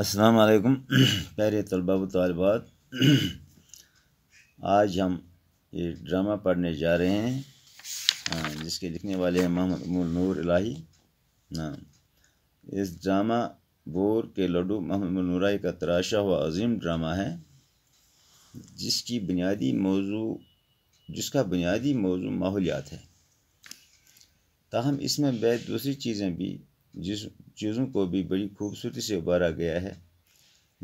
अस्सलाम वालेकुम प्यारे तलबा तलबात आज हम ये ड्रामा पढ़ने जा रहे हैं हाँ, जिसके लिखने वाले हैं मोहम्मद नूर इलाही हाँ, इस ड्रामा बोर के लड्डू मोहम्मद नूराई का तराशा हुआ अजीम ड्रामा है जिसकी बुनियादी मौजू जिसका बुनियादी मौजू माहौलियात है ताहम इसमें बे दूसरी चीज़ें भी जिस चीज़ों को भी बड़ी खूबसूरती से उबारा गया है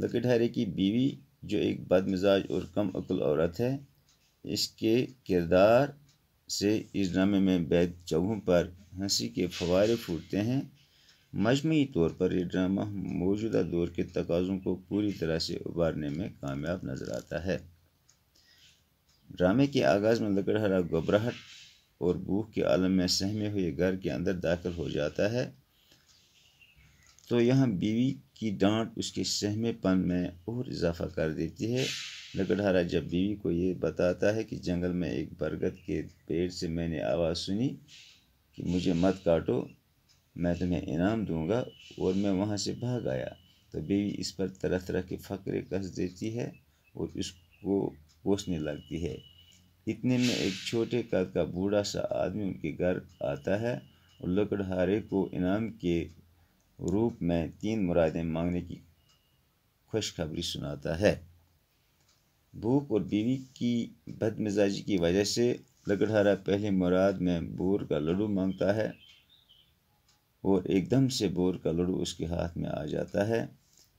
लकटहारे की बीवी जो एक बदमिजाज और कम अकल औरत है इसके किरदार से इस ड्रामे में बैद चौहों पर हंसी के फवारे फूटते हैं मजमू तौर पर यह ड्रामा मौजूदा दौर के तकाज़ों को पूरी तरह से उबारने में कामयाब नज़र आता है ड्रामे के आगाज़ में लकड़हरा घबराहट और भूख के आलम में सहमे हुए घर के अंदर दाखिल हो जाता है तो यहाँ बीवी की डांट उसके सहमेपन में और इजाफा कर देती है लकड़हारा जब बीवी को ये बताता है कि जंगल में एक बरगद के पेड़ से मैंने आवाज़ सुनी कि मुझे मत काटो मैं तुम्हें इनाम दूंगा और मैं वहाँ से भाग आया तो बीवी इस पर तरह तरह के फकरे कस देती है और उसको कोसने लगती है इतने में एक छोटे कद का बूढ़ा सा आदमी उनके घर आता है और लकड़हारे को इनाम के रूप में तीन मुरादें मांगने की खुशखबरी सुनाता है भूख और बीवी की बदमिजाजी की वजह से लगड़हारा पहले मुराद में बोर का लड्डू मांगता है और एकदम से बोर का लड्डू उसके हाथ में आ जाता है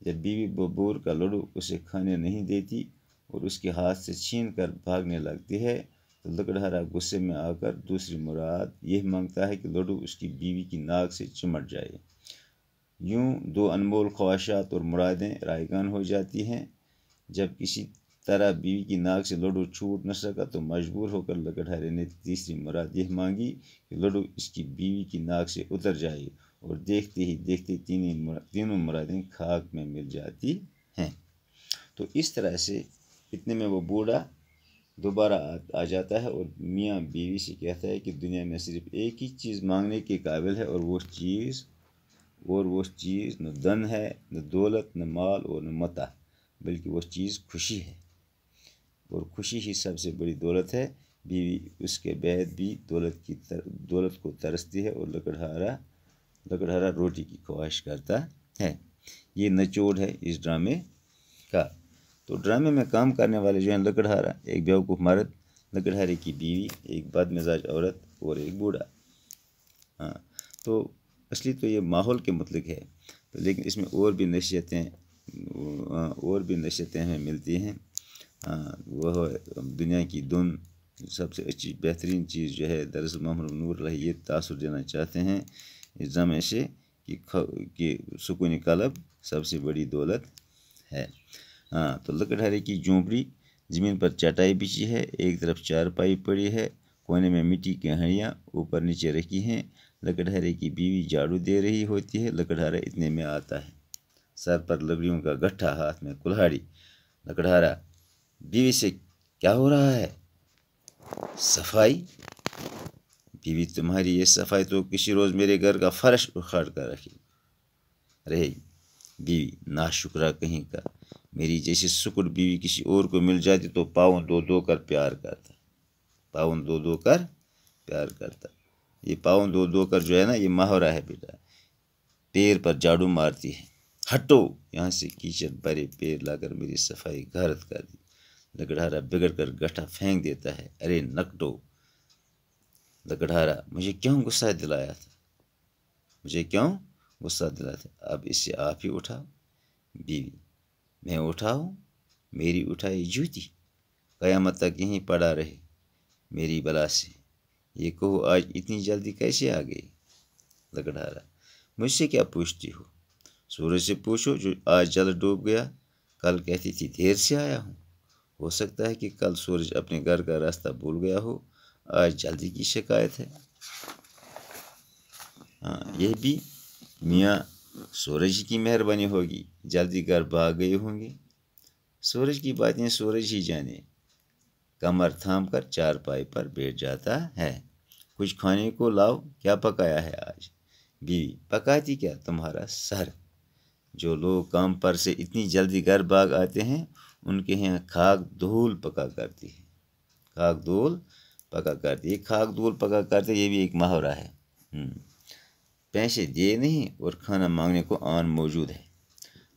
जब बीवी वो बोर का लड्डू उसे खाने नहीं देती और उसके हाथ से छीन कर भागने लगती है तो लकड़हारा गुस्से में आकर दूसरी मुराद यह मांगता है कि लड्डू उसकी बीवी की नाक से चिमट जाए यूं दो अनमोल ख्वाहिशात और मुरादें रायगान हो जाती हैं जब किसी तरह बीवी की नाक से लड्डू छूट न सका तो मजबूर होकर लकड़हारे ने तीसरी मुराद यह मांगी कि लड्डू इसकी बीवी की नाक से उतर जाए और देखते ही देखते तीन तीनों मुरादें खाक में मिल जाती हैं तो इस तरह से इतने में वो बूढ़ा दोबारा आ, आ जाता है और मियाँ बीवी से कहता है कि दुनिया में सिर्फ एक ही चीज़ मांगने के काबिल है और वो चीज़ और वो चीज़ न धन है न दौलत न माल और न मता बल्कि वो चीज़ खुशी है और खुशी ही सबसे बड़ी दौलत है बीवी उसके बेहद भी दौलत की तर, दौलत को तरसती है और लकड़हारा लकड़हारा रोटी की ख्वाहिश करता है ये नचोड़ है इस ड्रामे का तो ड्रामे में काम करने वाले जो हैं लकड़हारा एक बेवकूफ़ मर्द लकड़हारे की बीवी एक बद मिजाज औरत और एक बूढ़ा हाँ तो असली तो ये माहौल के मतलब है तो लेकिन इसमें और भी नशीतें और भी नशीतें हमें मिलती हैं वह दुनिया की धुन सबसे अच्छी बेहतरीन चीज़ जो है दरअसल मोहम्मद नूर रही ये तासर देना चाहते हैं इस जमे से कि कि सुकून कलब सबसे बड़ी दौलत है हाँ तो लकड़हारे की झोंपड़ी ज़मीन पर चटाई बिछी है एक तरफ चारपाई पड़ी है कोने में मिट्टी की हड़ियाँ ऊपर नीचे रखी हैं लकड़हरे की बीवी झाड़ू दे रही होती है लकड़हारा इतने में आता है सर पर लकड़ियों का गट्ठा हाथ में कुल्हाड़ी लकड़हारा बीवी से क्या हो रहा है सफाई बीवी तुम्हारी ये सफाई तो किसी रोज़ मेरे घर का फर्श उखाड़ कर रखी रहेगी बीवी ना शुक्रा कहीं का मेरी जैसी सुकुट बीवी किसी और को मिल जाती तो पावन दो दो कर प्यार करता पावन दो दो कर प्यार करता ये पाँव दो दो कर जो है ना ये माहौरा है बेटा पैर पर झाड़ू मारती है हटो यहाँ से कीचड़ भरे पैर लाकर मेरी सफाई घारत कर दी लकड़हारा बिगड़ कर गठा फेंक देता है अरे नकटो लकड़हारा मुझे क्यों गुस्सा दिलाया था मुझे क्यों गुस्सा दिलाया था अब इससे आप ही उठाओ बीवी मैं उठाऊँ मेरी उठाई जूती कयामत तक यहीं पड़ा रहे मेरी बला से ये कहो आज इतनी जल्दी कैसे आ गई लकड़हारा मुझसे क्या पूछती हो सूरज से पूछो जो आज जल डूब गया कल कहती थी देर से आया हूँ हो सकता है कि कल सूरज अपने घर का रास्ता भूल गया हो आज जल्दी की शिकायत है हाँ ये भी मियाँ सूरज की मेहरबानी होगी जल्दी घर भाग गए होंगे सूरज की बातें सूरज ही जाने कमर थाम कर चारपाई पर बैठ जाता है कुछ खाने को लाओ क्या पकाया है आज बीवी पकाती क्या तुम्हारा सर जो लोग काम पर से इतनी जल्दी घर भाग आते हैं उनके यहाँ खाक धूल पका करती है खाक धूल पका करती है खाक धूल पका करते ये भी एक मुहावरा है हम्म। पैसे दिए नहीं और खाना मांगने को आन मौजूद है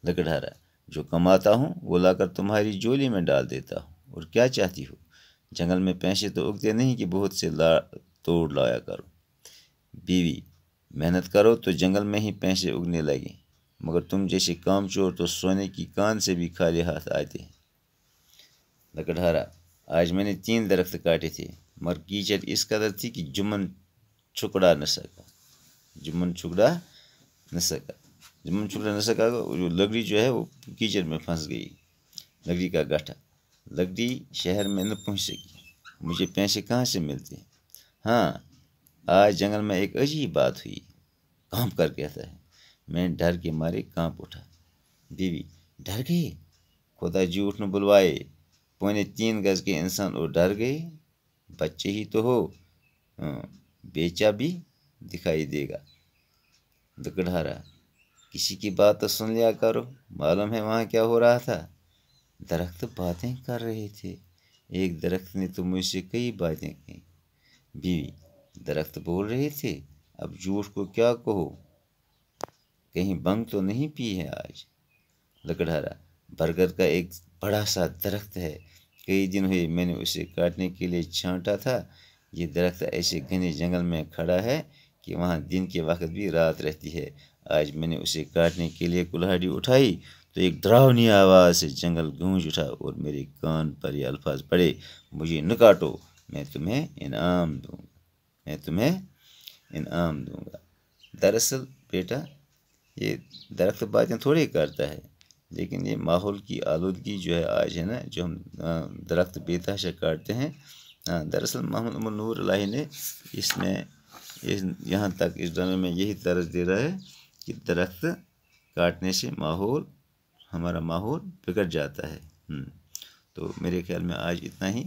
लकड़हारा जो कमाता हूँ वो लाकर तुम्हारी जोली में डाल देता हूँ और क्या चाहती हो जंगल में पैसे तो उगते नहीं कि बहुत से ला तोड़ लाया करो बीवी मेहनत करो तो जंगल में ही पैसे उगने लगे मगर तुम जैसे काम चोर तो सोने की कान से भी खाली हाथ आते हैं लकड़हारा आज मैंने तीन दरख्त काटे थे मगर कीचड़ इस कदर थी कि जुम्मन छुकड़ा न सका जुम्मन छुकड़ा न सका जुम्मन छुकड़ा न सका जो लकड़ी जो है वो कीचड़ में फंस गई लकड़ी का गठा लकड़ी शहर में न पहुंच सकी मुझे पैसे कहाँ से मिलते हाँ आज जंगल में एक अजीब बात हुई काम कर गया था मैं डर के मारे कांप उठा बीवी डर गए खुदा झूठ न बुलवाए पौने तीन गज के इंसान और डर गए बच्चे ही तो हो हाँ, बेचा भी दिखाई देगा दुकड़हारा किसी की बात तो सुन लिया करो मालूम है वहाँ क्या हो रहा था दरख्त बातें कर रहे थे एक दरख्त ने तो मुझसे कई बातें कही बीवी दरख्त बोल रहे थे अब जूठ को क्या कहो कहीं बंग तो नहीं पी है आज लकड़हारा बरगद का एक बड़ा सा दरख्त है कई दिन हुए मैंने उसे काटने के लिए छांटा था ये दरख्त ऐसे घने जंगल में खड़ा है कि वहाँ दिन के वक्त भी रात रहती है आज मैंने उसे काटने के लिए कुल्हाड़ी उठाई तो एक डरावनी आवाज़ से जंगल गूंज उठा और मेरे कान पर ये अल्फाज पड़े मुझे न काटो मैं तुम्हें इनाम दूँगा मैं तुम्हें इनाम दूँगा दरअसल बेटा ये दरख्त बातें थोड़ी करता है लेकिन ये माहौल की आलूदगी जो है आज है ना जो हम दरख्त बेतहाशा काटते हैं दरअसल मोहम्मद नूर लाही ने इसमें इस यहाँ तक इस ड्रामे में यही तर्ज दे रहा है कि दरख्त काटने से माहौल हमारा माहौल बिगड़ जाता है हम्म, तो मेरे ख्याल में आज इतना ही